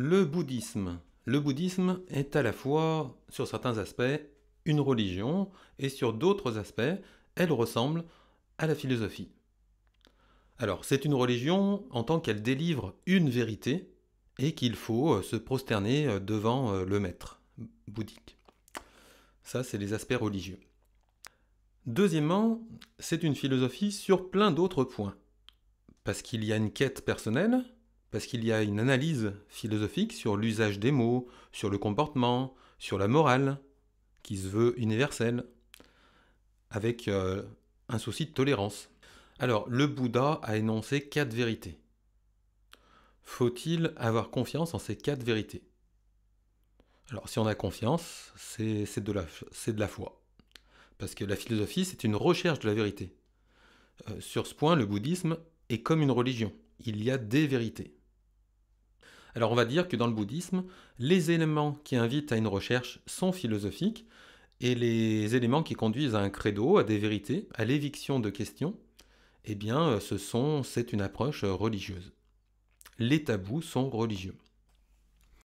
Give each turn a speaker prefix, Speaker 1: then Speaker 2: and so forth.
Speaker 1: Le bouddhisme. Le bouddhisme est à la fois, sur certains aspects, une religion, et sur d'autres aspects, elle ressemble à la philosophie. Alors, c'est une religion en tant qu'elle délivre une vérité, et qu'il faut euh, se prosterner euh, devant euh, le maître bouddhique. Ça, c'est les aspects religieux. Deuxièmement, c'est une philosophie sur plein d'autres points. Parce qu'il y a une quête personnelle, parce qu'il y a une analyse philosophique sur l'usage des mots, sur le comportement, sur la morale, qui se veut universelle, avec euh, un souci de tolérance. Alors, le Bouddha a énoncé quatre vérités. Faut-il avoir confiance en ces quatre vérités Alors, si on a confiance, c'est de, la, foi. Parce que la philosophie, c'est une recherche de la vérité. Euh, sur ce point, le bouddhisme est comme une religion. Il y a des vérités. Alors on va dire que dans le bouddhisme, les éléments qui invitent à une recherche sont philosophiques, et les éléments qui conduisent à un credo, à des vérités, à l'éviction de questions, eh bien euh, ce sont, c'est une approche religieuse. Les tabous sont religieux.